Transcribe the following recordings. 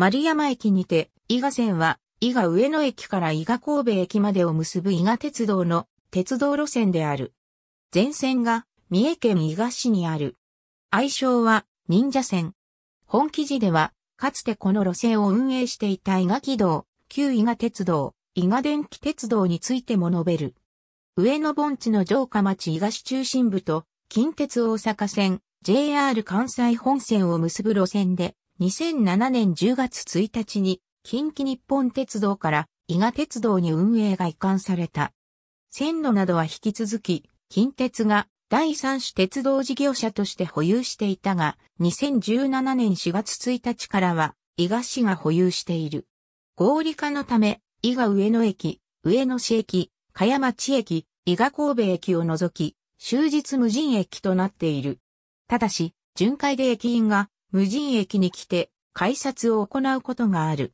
丸山駅にて、伊賀線は、伊賀上野駅から伊賀神戸駅までを結ぶ伊賀鉄道の鉄道路線である。全線が三重県伊賀市にある。愛称は忍者線。本記事では、かつてこの路線を運営していた伊賀軌道、旧伊賀鉄道、伊賀電気鉄道についても述べる。上野盆地の城下町伊賀市中心部と、近鉄大阪線、JR 関西本線を結ぶ路線で、2007年10月1日に近畿日本鉄道から伊賀鉄道に運営が移管された。線路などは引き続き、近鉄が第三種鉄道事業者として保有していたが、2017年4月1日からは伊賀市が保有している。合理化のため、伊賀上野駅、上野市駅、茅町駅、伊賀神戸駅を除き、終日無人駅となっている。ただし、巡回で駅員が無人駅に来て改札を行うことがある。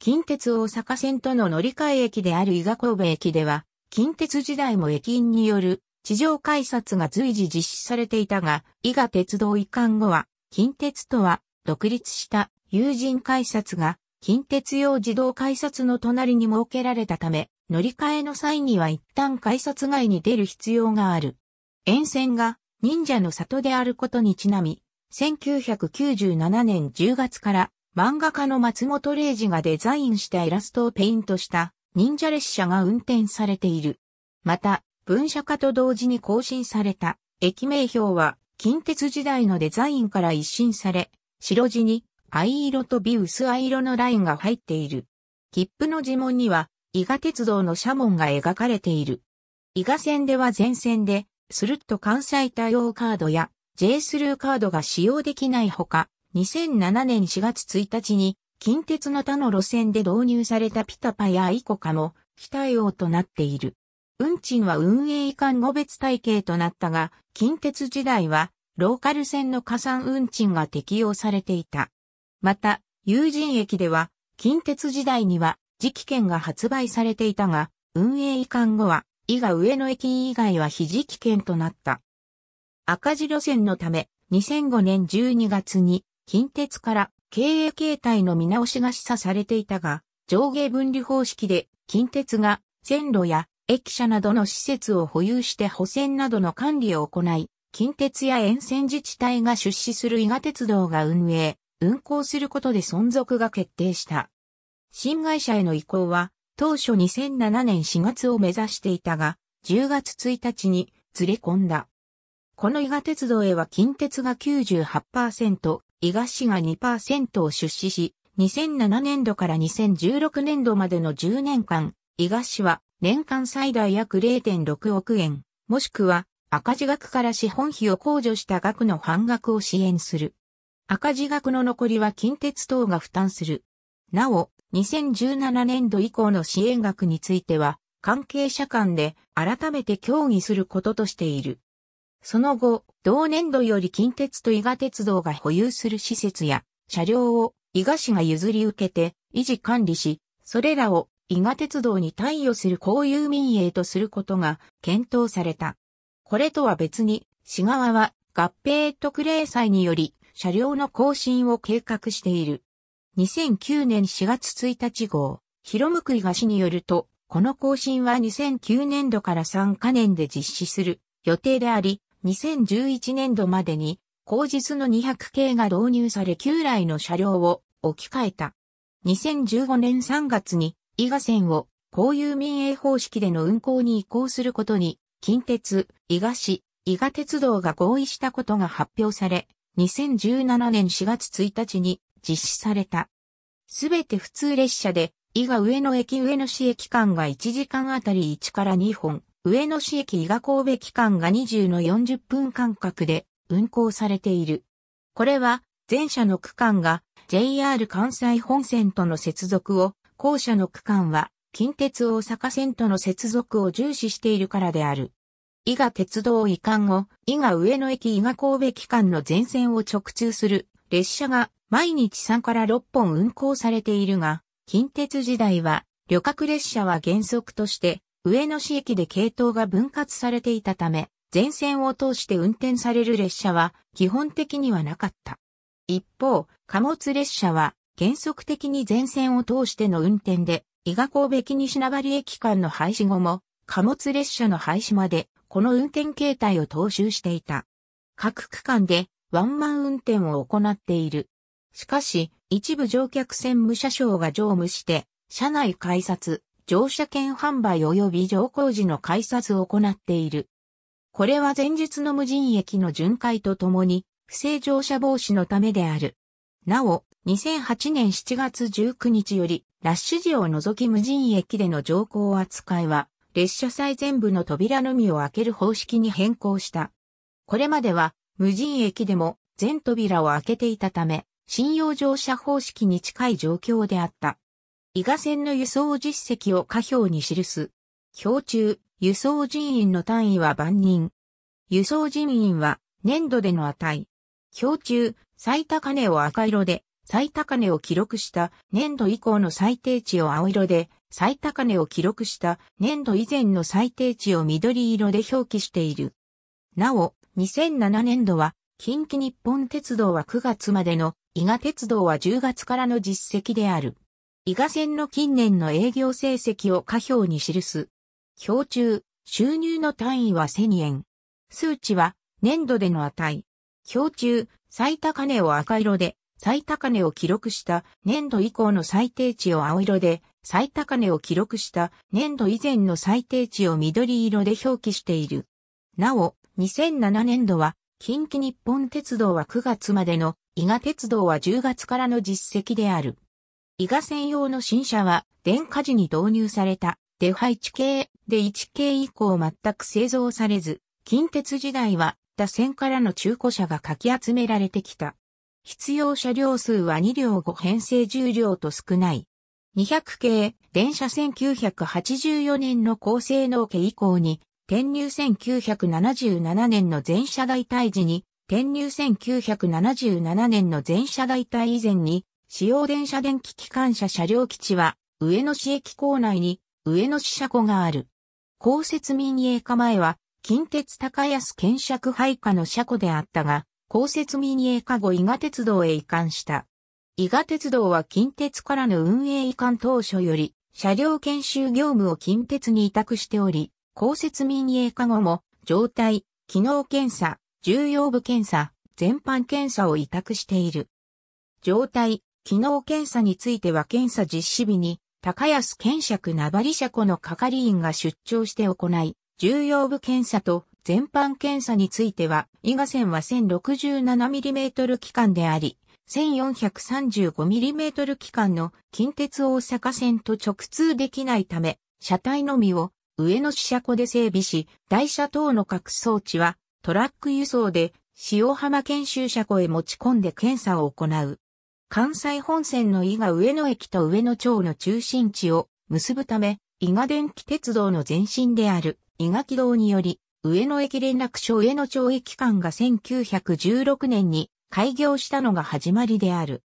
近鉄大阪線との乗り換え駅である伊賀神戸駅では、近鉄時代も駅員による地上改札が随時実施されていたが、伊賀鉄道移管後は、近鉄とは独立した有人改札が近鉄用自動改札の隣に設けられたため、乗り換えの際には一旦改札外に出る必要がある。沿線が忍者の里であることにちなみ、1997年10月から漫画家の松本零士がデザインしたイラストをペイントした忍者列車が運転されている。また、文社化と同時に更新された駅名表は近鉄時代のデザインから一新され、白地に藍色と微薄藍色のラインが入っている。切符の呪紋には伊賀鉄道の社紋が描かれている。伊賀線では全線で、スルッと関西対応カードや J スルーカードが使用できないほか、2007年4月1日に近鉄の他の路線で導入されたピタパやイコカも非対応となっている。運賃は運営移管後別体系となったが、近鉄時代はローカル線の加算運賃が適用されていた。また、友人駅では近鉄時代には磁気券が発売されていたが、運営移管後は、伊賀上野駅以外は非磁気券となった。赤字路線のため、2005年12月に近鉄から経営形態の見直しが示唆されていたが、上下分離方式で近鉄が線路や駅舎などの施設を保有して補線などの管理を行い、近鉄や沿線自治体が出資する伊賀鉄道が運営、運行することで存続が決定した。新会社への移行は当初2007年4月を目指していたが、10月1日にずれ込んだ。この伊賀鉄道へは近鉄が98%、伊賀市が2%を出資し、2007年度から2016年度までの10年間、伊賀市は年間最大約0.6億円、もしくは赤字額から資本費を控除した額の半額を支援する。赤字額の残りは近鉄等が負担する。なお、2017年度以降の支援額については、関係者間で改めて協議することとしている。その後、同年度より近鉄と伊賀鉄道が保有する施設や車両を伊賀市が譲り受けて維持管理し、それらを伊賀鉄道に貸与する公有民営とすることが検討された。これとは別に、市側は合併特例祭により車両の更新を計画している。2009年4月1日号、広向伊賀市によると、この更新は2009年度から3カ年で実施する予定であり、2011年度までに、後日の200系が導入され旧来の車両を置き換えた。2015年3月に、伊賀線を公有民営方式での運行に移行することに、近鉄、伊賀市、伊賀鉄道が合意したことが発表され、2017年4月1日に実施された。すべて普通列車で、伊賀上野駅上野市駅間が1時間あたり1から2本、上野市駅伊賀神戸期間が20の40分間隔で運行されている。これは前者の区間が JR 関西本線との接続を、後者の区間は近鉄大阪線との接続を重視しているからである。伊賀鉄道移管後、伊賀上野駅伊賀神戸期間の全線を直通する列車が毎日3から6本運行されているが、近鉄時代は旅客列車は原則として上野市駅で系統が分割されていたため、全線を通して運転される列車は基本的にはなかった。一方、貨物列車は原則的に全線を通しての運転で、伊賀神戸木西名張駅間の廃止後も、貨物列車の廃止まで、この運転形態を踏襲していた。各区間でワンマン運転を行っている。しかし、一部乗客船無車掌が乗務して、車内改札、乗車券販売及び乗降時の改札を行っている。これは前日の無人駅の巡回とともに、不正乗車防止のためである。なお、2008年7月19日より、ラッシュ時を除き無人駅での乗降扱いは、列車最全部の扉のみを開ける方式に変更した。これまでは、無人駅でも全扉を開けていたため、信用乗車方式に近い状況であった。伊賀線の輸送実績を下表に記す。表中、輸送人員の単位は万人。輸送人員は年度での値。表中、最高値を赤色で、最高値を記録した年度以降の最低値を青色で、最高値を記録した年度以前の最低値を緑色で表記している。なお、2007年度は、近畿日本鉄道は9月までの、伊賀鉄道は10月からの実績である。伊賀線の近年の営業成績を下表に記す。表中、収入の単位は1000円。数値は年度での値。表中、最高値を赤色で、最高値を記録した年度以降の最低値を青色で、最高値を記録した年度以前の最低値を緑色で表記している。なお、2007年度は、近畿日本鉄道は9月までの、伊賀鉄道は10月からの実績である。伊賀専用の新車は、電化時に導入された、デハチ系、で1系以降全く製造されず、近鉄時代は、打線からの中古車がかき集められてきた。必要車両数は2両5編成重量と少ない。200系、電車1984年の高性能系以降に、転入1977年の全車代替時に、転入1977年の全車代替以前に、使用電車電気機関車車両基地は、上野市駅構内に、上野市車庫がある。公設民営化前は、近鉄高安検借配下の車庫であったが、公設民営化後伊賀鉄道へ移管した。伊賀鉄道は近鉄からの運営移管当初より、車両研修業務を近鉄に委託しており、公設民営化後も、状態、機能検査、重要部検査、全般検査を委託している。状態、機能検査については検査実施日に、高安検釈名張車庫の係員が出張して行い、重要部検査と全般検査については、伊賀線は 1067mm 機関であり、1435mm 機関の近鉄大阪線と直通できないため、車体のみを上野支車庫で整備し、台車等の各装置はトラック輸送で塩浜研修車庫へ持ち込んで検査を行う。関西本線の伊賀上野駅と上野町の中心地を結ぶため、伊賀電気鉄道の前身である伊賀軌道により、上野駅連絡所上野町駅間が1916年に開業したのが始まりである。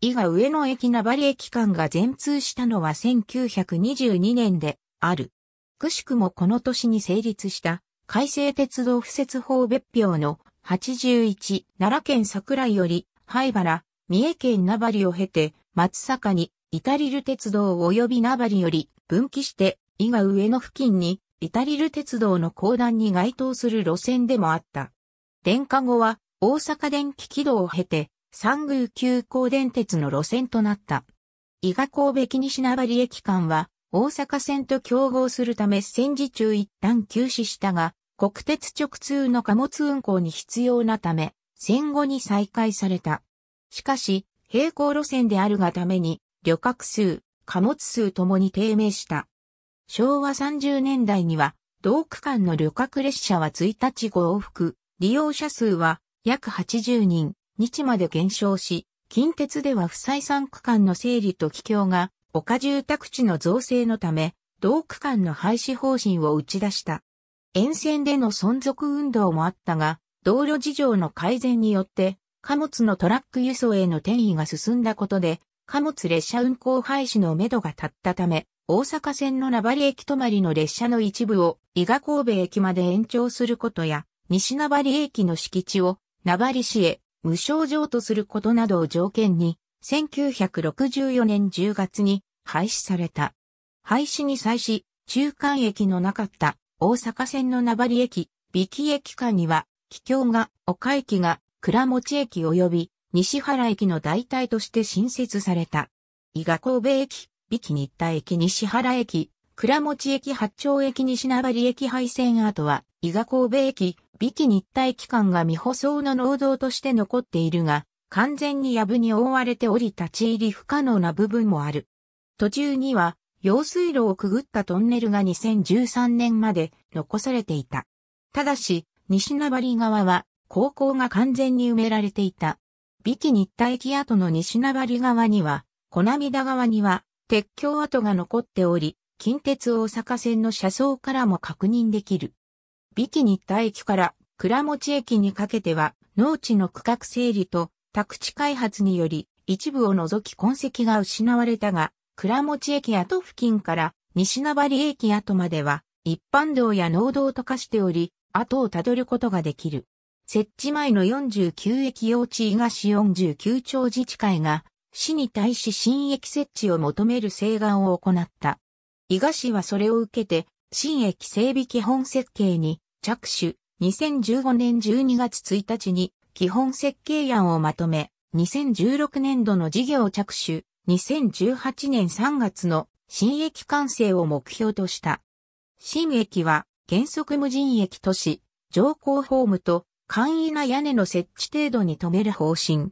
伊賀上野駅名張駅間が全通したのは1922年である。くしくもこの年に成立した改正鉄道不設法別表の81奈良県桜井より灰原三重県名張を経て、松阪に、イタリル鉄道及び名張より分岐して、伊賀上野付近に、イタリル鉄道の公段に該当する路線でもあった。電化後は、大阪電気軌道を経て、三宮急行電鉄の路線となった。伊賀神戸木西名張駅間は、大阪線と競合するため戦時中一旦休止したが、国鉄直通の貨物運行に必要なため、戦後に再開された。しかし、平行路線であるがために、旅客数、貨物数ともに低迷した。昭和30年代には、同区間の旅客列車は1日往復、利用者数は約80人、日まで減少し、近鉄では不採算区間の整理と帰郷が、丘住宅地の造成のため、同区間の廃止方針を打ち出した。沿線での存続運動もあったが、道路事情の改善によって、貨物のトラック輸送への転移が進んだことで、貨物列車運行廃止のめどが立ったため、大阪線の名張駅止まりの列車の一部を伊賀神戸駅まで延長することや、西名張駅の敷地を名張市へ無償譲渡することなどを条件に、1964年10月に廃止された。廃止に際し、中間駅のなかった大阪線の名張駅、美木駅間には、気境が、岡駅が倉持駅及び西原駅の代替として新設された。伊賀神戸駅、美紀日田駅西原駅、倉持駅八丁駅西名張駅廃線跡は、伊賀神戸駅、美紀日田駅間が未舗装の農道として残っているが、完全に藪に覆われており立ち入り不可能な部分もある。途中には、用水路をくぐったトンネルが2013年まで残されていた。ただし、西名張側は高校が完全に埋められていた。ビキ日タ駅跡の西名張側には、小田側には、鉄橋跡が残っており、近鉄大阪線の車窓からも確認できる。ビキ日タ駅から倉持駅にかけては、農地の区画整理と宅地開発により、一部を除き痕跡が失われたが、倉持駅跡付近から西名張駅跡までは、一般道や農道と化しており、跡をたどることができる。設置前の49駅用地東49町自治会が、市に対し新駅設置を求める請願を行った。伊賀市はそれを受けて、新駅整備基本設計に着手、2015年12月1日に基本設計案をまとめ、2016年度の事業着手、2018年3月の新駅完成を目標とした。新駅は原則無人駅都市、乗降ホームと簡易な屋根の設置程度に止める方針。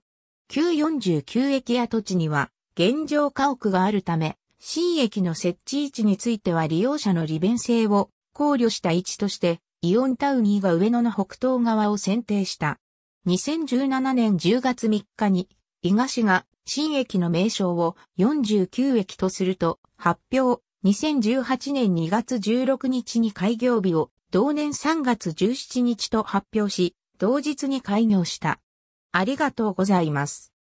旧49駅跡地には、現状家屋があるため、新駅の設置位置については利用者の利便性を考慮した位置として、イオンタウンーが上野の北東側を選定した。2017年10月3日に、伊賀市が新駅の名称を49駅とすると発表。2018年2月16日に開業日を同年3月17日と発表し、同日に開業した。ありがとうございます。